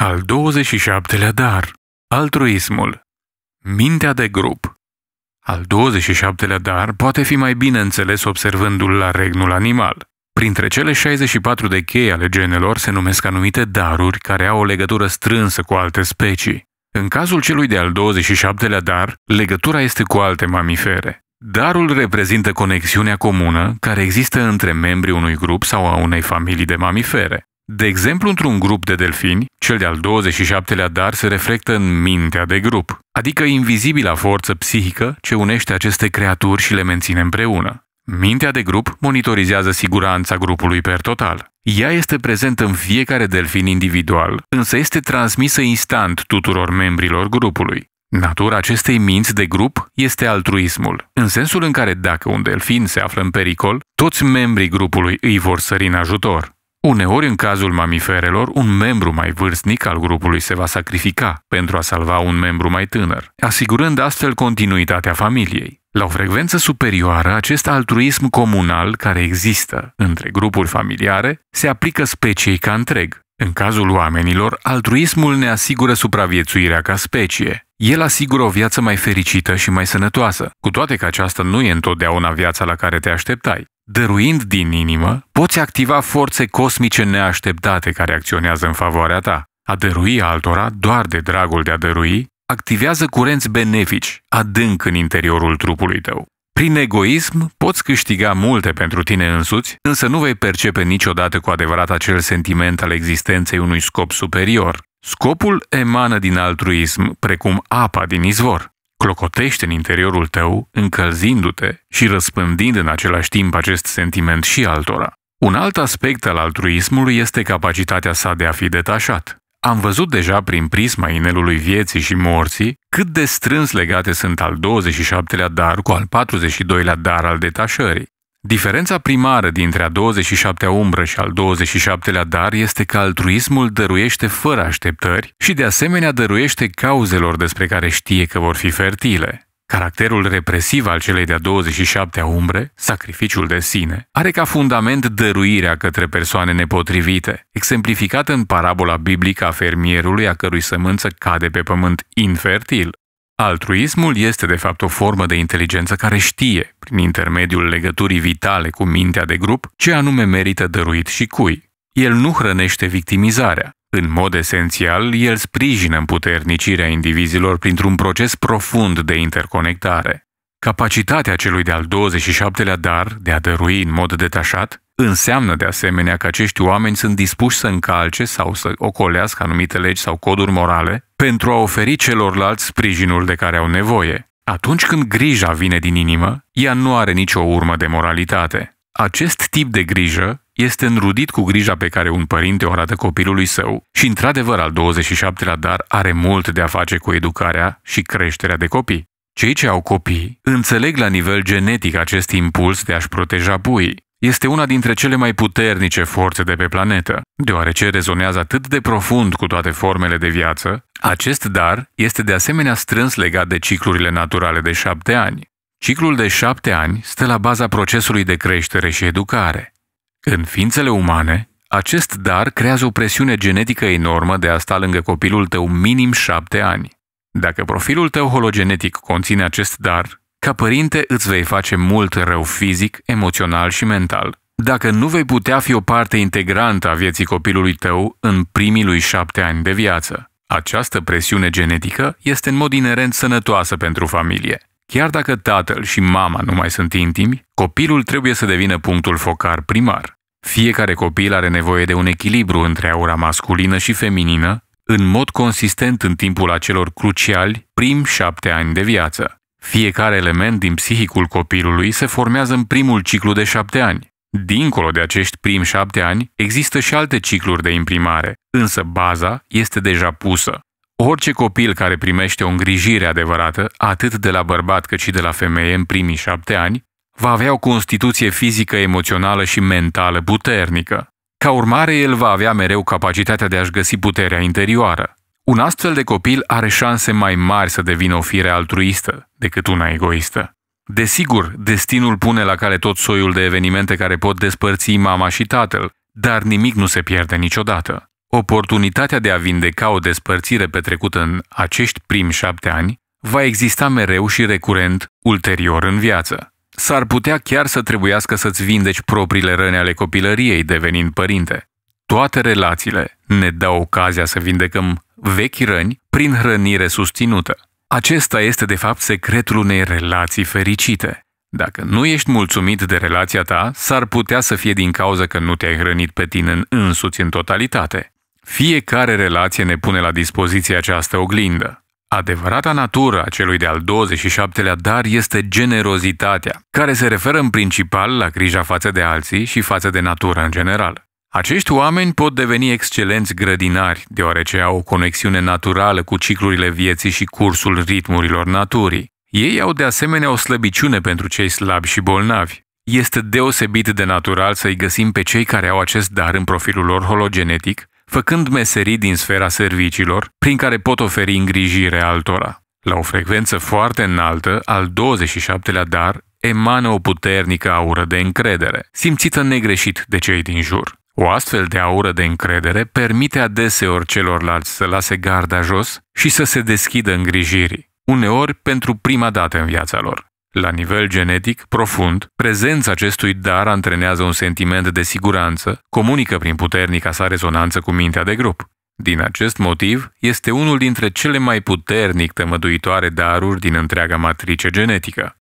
Al 27-lea dar, altruismul, mintea de grup. Al 27-lea dar poate fi mai bine înțeles observându-l la regnul animal. Printre cele 64 de chei ale genelor se numesc anumite daruri care au o legătură strânsă cu alte specii. În cazul celui de-al 27-lea dar, legătura este cu alte mamifere. Darul reprezintă conexiunea comună care există între membrii unui grup sau a unei familii de mamifere. De exemplu, într-un grup de delfini, cel de-al 27-lea dar se reflectă în mintea de grup, adică invizibila forță psihică ce unește aceste creaturi și le menține împreună. Mintea de grup monitorizează siguranța grupului per total. Ea este prezentă în fiecare delfin individual, însă este transmisă instant tuturor membrilor grupului. Natura acestei minți de grup este altruismul, în sensul în care dacă un delfin se află în pericol, toți membrii grupului îi vor sări în ajutor. Uneori, în cazul mamiferelor, un membru mai vârstnic al grupului se va sacrifica pentru a salva un membru mai tânăr, asigurând astfel continuitatea familiei. La o frecvență superioară, acest altruism comunal care există între grupuri familiare se aplică speciei ca întreg. În cazul oamenilor, altruismul ne asigură supraviețuirea ca specie. El asigură o viață mai fericită și mai sănătoasă, cu toate că aceasta nu e întotdeauna viața la care te așteptai. Dăruind din inimă, poți activa forțe cosmice neașteptate care acționează în favoarea ta. A dărui altora, doar de dragul de a dărui, activează curenți benefici adânc în interiorul trupului tău. Prin egoism poți câștiga multe pentru tine însuți, însă nu vei percepe niciodată cu adevărat acel sentiment al existenței unui scop superior. Scopul emană din altruism, precum apa din izvor clocotește în interiorul tău, încălzindu-te și răspândind în același timp acest sentiment și altora. Un alt aspect al altruismului este capacitatea sa de a fi detașat. Am văzut deja prin prisma inelului vieții și morții cât de strâns legate sunt al 27-lea dar cu al 42-lea dar al detașării. Diferența primară dintre a 27-a umbră și al 27-lea dar este că altruismul dăruiește fără așteptări și de asemenea dăruiește cauzelor despre care știe că vor fi fertile. Caracterul represiv al celei de-a 27-a umbre, sacrificiul de sine, are ca fundament dăruirea către persoane nepotrivite, exemplificată în parabola biblică a fermierului a cărui sămânță cade pe pământ infertil. Altruismul este de fapt o formă de inteligență care știe, prin intermediul legăturii vitale cu mintea de grup, ce anume merită dăruit și cui. El nu hrănește victimizarea. În mod esențial, el sprijină împuternicirea indivizilor printr-un proces profund de interconectare. Capacitatea celui de-al 27-lea dar de a dărui în mod detașat Înseamnă de asemenea că acești oameni sunt dispuși să încalce sau să ocolească anumite legi sau coduri morale pentru a oferi celorlalți sprijinul de care au nevoie. Atunci când grija vine din inimă, ea nu are nicio urmă de moralitate. Acest tip de grijă este înrudit cu grija pe care un părinte o arată copilului său și, într-adevăr, al 27-lea dar are mult de a face cu educarea și creșterea de copii. Cei ce au copii înțeleg la nivel genetic acest impuls de a-și proteja puii este una dintre cele mai puternice forțe de pe planetă. Deoarece rezonează atât de profund cu toate formele de viață, acest dar este de asemenea strâns legat de ciclurile naturale de șapte ani. Ciclul de șapte ani stă la baza procesului de creștere și educare. În ființele umane, acest dar creează o presiune genetică enormă de a sta lângă copilul tău minim șapte ani. Dacă profilul tău hologenetic conține acest dar, ca părinte îți vei face mult rău fizic, emoțional și mental. Dacă nu vei putea fi o parte integrantă a vieții copilului tău în primii lui șapte ani de viață. Această presiune genetică este în mod inerent sănătoasă pentru familie. Chiar dacă tatăl și mama nu mai sunt intimi, copilul trebuie să devină punctul focar primar. Fiecare copil are nevoie de un echilibru între aura masculină și feminină, în mod consistent în timpul acelor cruciali prim șapte ani de viață. Fiecare element din psihicul copilului se formează în primul ciclu de șapte ani. Dincolo de acești primi șapte ani, există și alte cicluri de imprimare, însă baza este deja pusă. Orice copil care primește o îngrijire adevărată, atât de la bărbat cât și de la femeie în primii șapte ani, va avea o constituție fizică, emoțională și mentală puternică. Ca urmare, el va avea mereu capacitatea de a-și găsi puterea interioară. Un astfel de copil are șanse mai mari să devină o fire altruistă decât una egoistă. Desigur, destinul pune la cale tot soiul de evenimente care pot despărți mama și tatăl, dar nimic nu se pierde niciodată. Oportunitatea de a vindeca o despărțire petrecută în acești primi șapte ani va exista mereu și recurent ulterior în viață. S-ar putea chiar să trebuiască să-ți vindeci propriile răni ale copilăriei devenind părinte. Toate relațiile ne dau ocazia să vindecăm vechi răni prin hrănire susținută. Acesta este de fapt secretul unei relații fericite. Dacă nu ești mulțumit de relația ta, s-ar putea să fie din cauza că nu te-ai hrănit pe tine în însuți în totalitate. Fiecare relație ne pune la dispoziție această oglindă. Adevărata natură a celui de-al 27-lea dar este generozitatea, care se referă în principal la grija față de alții și față de natură în general. Acești oameni pot deveni excelenți grădinari, deoarece au o conexiune naturală cu ciclurile vieții și cursul ritmurilor naturii. Ei au de asemenea o slăbiciune pentru cei slabi și bolnavi. Este deosebit de natural să-i găsim pe cei care au acest dar în profilul lor hologenetic, făcând meserii din sfera serviciilor, prin care pot oferi îngrijire altora. La o frecvență foarte înaltă, al 27-lea dar emană o puternică aură de încredere, simțită negreșit de cei din jur. O astfel de aură de încredere permite adeseori celorlalți să lase garda jos și să se deschidă îngrijirii, uneori pentru prima dată în viața lor. La nivel genetic profund, prezența acestui dar antrenează un sentiment de siguranță, comunică prin puternica sa rezonanță cu mintea de grup. Din acest motiv, este unul dintre cele mai puternic tămăduitoare daruri din întreaga matrice genetică.